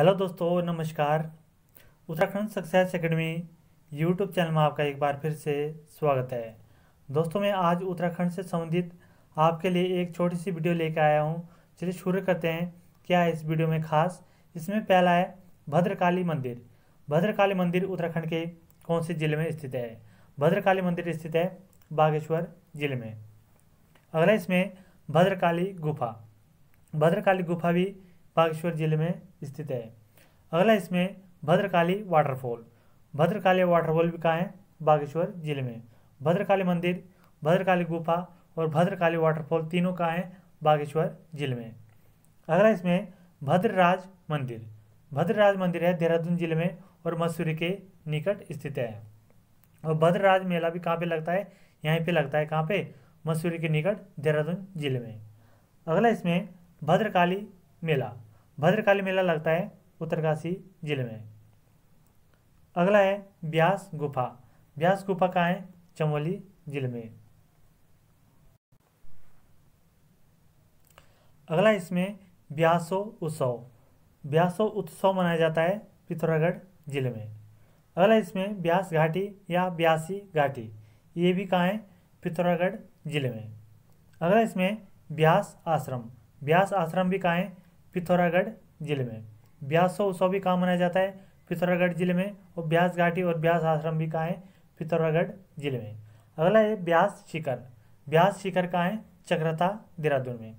hello दोस्तों नमस्कार Uttarakhand success academy YouTube channel में आपका एक बार फिर से स्वागत है दोस्तों मैं आज उत्तराखंड से संबंधित आपके लिए एक छोटी सी वीडियो लेकर आया हूं चलिए शुरू करते हैं क्या है इस वीडियो में खास इसमें पहला है भद्रकाली मंदिर भद्रकाली मंदिर उत्तराखंड के कौन से जिले में स्थित है भद्रकाली मंदिर स्थित है बागेश्वर जिले में अगला इसमें भद्रकाली गुफा भद्रकाली गुफा भी बागेश्वर जिले में स्थित है अगला इसमें भद्रकाली वाटरफॉल भद्रकाली वाटरफॉल भी कहाँ है बागेश्वर जिले में भद्रकाली मंदिर भद्रकाली गुफा और भद्रकाली वाटरफॉल तीनों कहाँ हैं बागेश्वर जिले में अगला इसमें भद्रराज मंदिर भद्रराज मंदिर है देहरादून जिले में और मसूरी के निकट स्थित है और भद्रराज मेला भी कहाँ पे लगता है यहीं पे लगता है कहाँ पे मसूरी के निकट देहरादून जिले में अगला इसमें भद्रकाली मेला भद्रकाली मेला लगता है उत्तरकाशी जिले में अगला है ब्यास गुफा ब्यास गुफा कहाँ है चमोली जिले में अगला इसमें ब्यासो उत्सव ब्यासो उत्सव मनाया जाता है पिथौरागढ़ जिले में अगला इसमें ब्यास घाटी या ब्यासी घाटी ये भी कहाँ है पिथौरागढ़ जिले में अगला इसमें ब्यास आश्रम ब्यास आश्रम भी कहाँ है पिथौरागढ़ जिले में ब्यास उत्सव भी कहाँ मनाया जाता है पिथौरागढ़ जिले में और ब्यास घाटी और ब्यास आश्रम भी कहाँ है पिथौरागढ़ जिले में अगला है ब्यास शिखर ब्यास शिखर कहाँ है चक्रता देहरादून में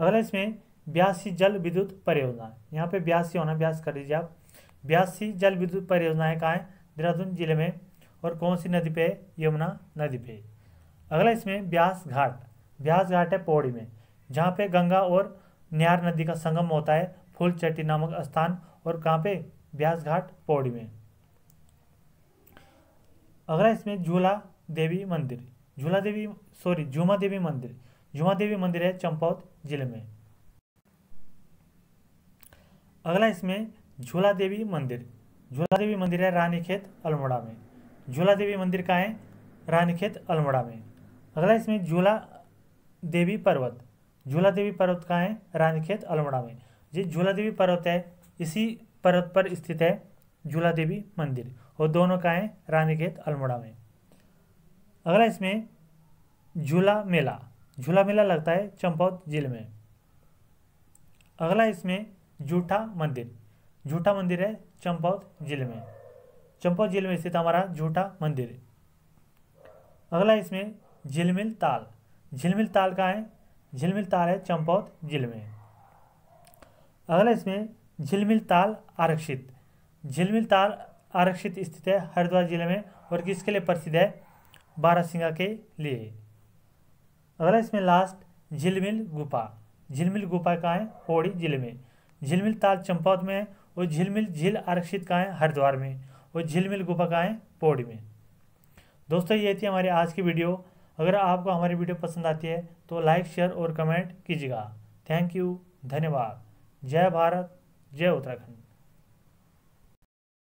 अगला इसमें ब्यासी जल विद्युत परियोजना यहाँ पे ब्यासी होना ब्यास कर लीजिए आप ब्यासी जल विद्युत परियोजनाएं कहाँ है देहरादून जिले में और कौन सी नदी पे यमुना नदी पे अगला इसमें ब्यास घाट ब्यास घाट है पौड़ी में जहाँ पे गंगा और न्यार नदी का संगम होता है फूलचट्टी नामक स्थान और कहाँ पे ब्यास घाट पौड़ी में अगला इसमें झूला देवी मंदिर झूला देवी सॉरी झूमा देवी मंदिर झूमा देवी मंदिर है चंपौत जिले में अगला इसमें झूला देवी मंदिर झूला देवी मंदिर है रानीखेत अल्मोड़ा में झूला देवी मंदिर का है रानीखेत अल्मोड़ा में अगला इसमें झूला देवी पर्वत झूला देवी पर्वत कहाँ है रानीखेत अल्मोड़ा में जी झूला देवी पर्वत है इसी पर्वत पर स्थित है झूला देवी मंदिर और दोनों कहाँ है रानीखेत अल्मोड़ा में अगला इसमें झूला मेला झूला मेला लगता है चंपौत जिले में अगला इसमें झूठा मंदिर झूठा मंदिर है चंपौत जिले में चंपौत जिले में स्थित हमारा झूठा मंदिर अगला इसमें झिलमिल ताल झिलमिल ताल का है झिलमिल ताल है चंपौत जिले में अगला इसमें झिलमिल ताल आरक्षित झिलमिल ताल आरक्षित स्थित है हरिद्वार जिले में और किसके लिए प्रसिद्ध है बारासिंगा के लिए अगला इसमें लास्ट झिलमिल गुफा झिलमिल गुफा कहाँ है होड़ी जिले में झिलमिल ताल चंपौत में है और झिलमिल झील आरक्षित कहाँ है हरिद्वार में और झिलमिल गुफा कहाँ है पौड़ी में दोस्तों ये थी हमारी आज की वीडियो अगर आपको हमारी वीडियो पसंद आती है तो लाइक शेयर और कमेंट कीजिएगा थैंक यू धन्यवाद जय भारत जय उत्तराखंड